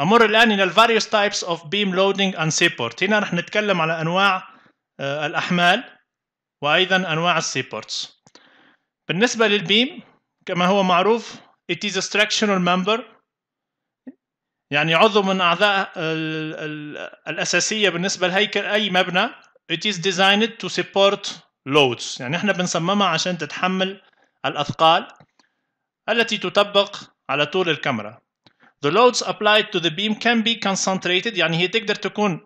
أمر الآن إلى various types of beam loading and support هنا رح نتكلم على أنواع آه، الأحمال وأيضا أنواع السيبورتس بالنسبة للبيم كما هو معروف it is a structural member يعني عضو من أعضاء الـ الـ الأساسية بالنسبة لهيكل أي مبنى it is designed to support loads يعني احنا بنصممها عشان تتحمل الأثقال التي تطبق على طول الكاميرا The loads applied to the beam can be concentrated يعني هي تقدر تكون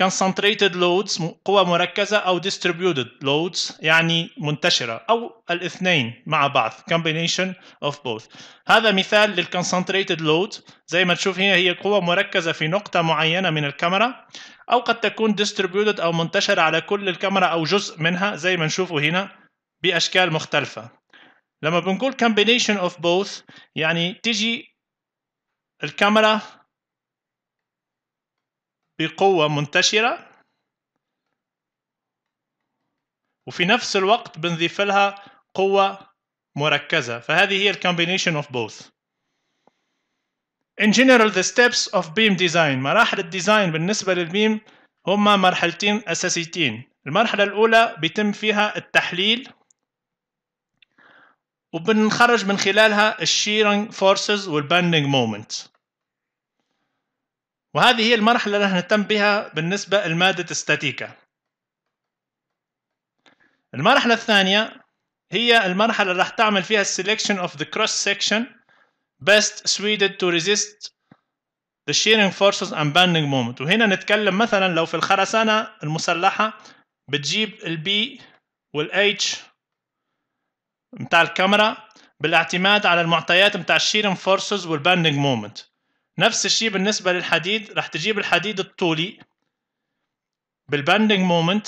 concentrated loads قوة مركزة أو distributed loads يعني منتشرة أو الاثنين مع بعض combination of both هذا مثال للconcentrated concentrated load زي ما تشوف هنا هي قوة مركزة في نقطة معينة من الكاميرا أو قد تكون distributed أو منتشرة على كل الكاميرا أو جزء منها زي ما نشوفه هنا بأشكال مختلفة لما بنقول combination of both يعني تجي الكاميرا بقوة منتشرة وفي نفس الوقت بنضيف لها قوة مركزة فهذه هي الكومبينيشن of both In general the steps of beam design مراحل الديزاين بالنسبة للبيم هما مرحلتين أساسيتين المرحلة الأولى بيتم فيها التحليل وبنخرج من خلالها الشيرنج فورسز والبندنج مومنت وهذه هي المرحلة اللي رح نهتم بها بالنسبة لمادة استاتيكا المرحلة الثانية هي المرحلة اللي رح تعمل فيها selection of the cross section best suited to resist the shearing forces and bending moment وهنا نتكلم مثلا لو في الخرسانة المسلحة بتجيب البي والاتش متاع الكاميرا بالاعتماد على المعطيات متاع الشيرن فورسز والباندنج مومنت نفس الشيء بالنسبه للحديد راح تجيب الحديد الطولي بالباندنج مومنت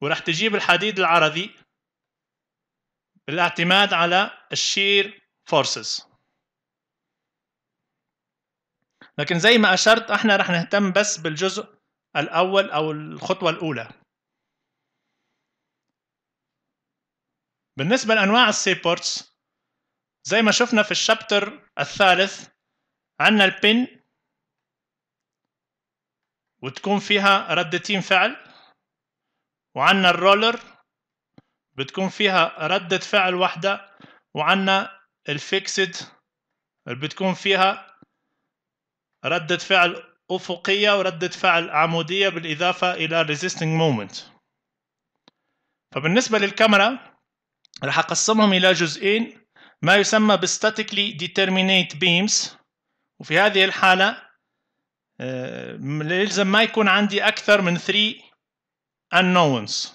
وراح تجيب الحديد العرضي بالاعتماد على الشير فورسز لكن زي ما اشرت احنا راح نهتم بس بالجزء الاول او الخطوه الاولى بالنسبة لأنواع السي بورتس زي ما شفنا في الشابتر الثالث عندنا البن وتكون فيها ردتين فعل وعندنا الرولر بتكون فيها ردة فعل واحدة وعندنا الفيكسد اللي بتكون فيها ردة فعل أفقية وردة فعل عمودية بالإضافة إلى resisting moment فبالنسبة للكاميرا راح أقسمهم إلى جزئين ما يسمى بستاتيكلي ديترمينيت بيمز وفي هذه الحالة يلزم آه، ما يكون عندي أكثر من 3 unknowns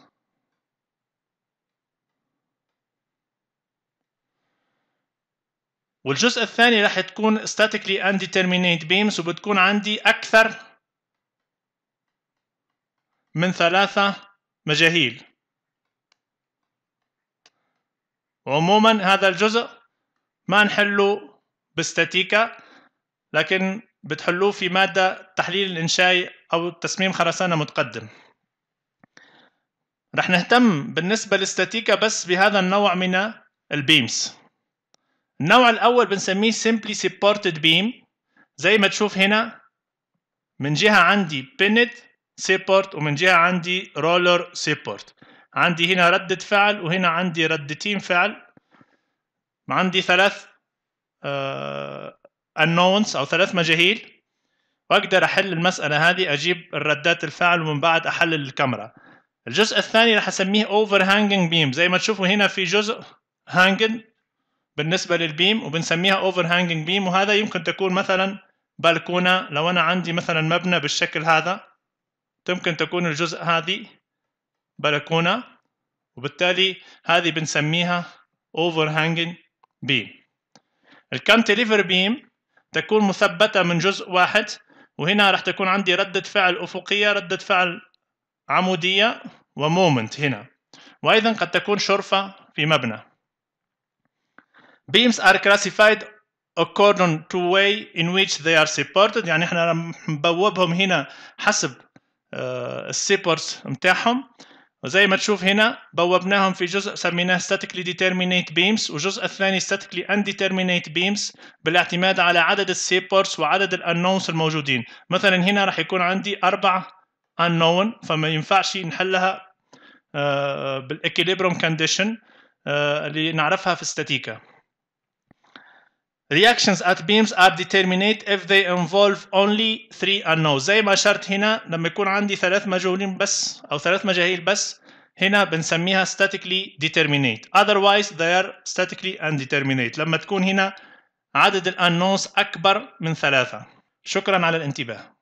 والجزء الثاني راح تكون statically undeterminate beams وبتكون عندي أكثر من ثلاثة مجاهيل عموما هذا الجزء ما نحله باستاتيكا لكن بتحلوه في مادة تحليل الإنشائي أو تصميم خرسانة متقدم رح نهتم بالنسبة للاستاتيكا بس بهذا النوع من البيمز النوع الأول بنسميه simply supported beam زي ما تشوف هنا من جهة عندي pinned support ومن جهة عندي roller support عندي هنا ردة فعل وهنا عندي ردتين فعل عندي ثلاث آه، unknowns أو ثلاث مجاهيل وأقدر أحل المسألة هذه أجيب الردات الفعل ومن بعد أحلل الكاميرا الجزء الثاني راح أسميه overhanging beam زي ما تشوفوا هنا في جزء hanging بالنسبة للبيم وبنسميها overhanging beam وهذا يمكن تكون مثلا بلكونة لو أنا عندي مثلا مبنى بالشكل هذا يمكن تكون الجزء هذه بلكونه وبالتالي هذه بنسميها overhanging beam cantilever بيم تكون مثبتة من جزء واحد وهنا راح تكون عندي ردة فعل أفقية ردة فعل عمودية ومومنت هنا وأيضا قد تكون شرفة في مبنى Beams are classified according to way in which they are supported يعني احنا نبوبهم هنا حسب supports آه، متاعهم وزي ما تشوف هنا بوبناهم في جزء سميناه statically determinate beams والجزء الثاني statically undeterminate beams بالاعتماد على عدد السيبورس وعدد الانونس الموجودين مثلا هنا راح يكون عندي اربع unknown فما ينفعش نحلها آه، Equilibrium condition آه، اللي نعرفها في الستاتيكا reactions at beams are determinate if they involve only three unknowns زي ما شرط هنا لما يكون عندي ثلاث مجهولين بس أو ثلاث مجاهيل بس هنا بنسميها statically determinate otherwise they are statically undeterminate لما تكون هنا عدد الانونس أكبر من ثلاثة شكرا على الانتباه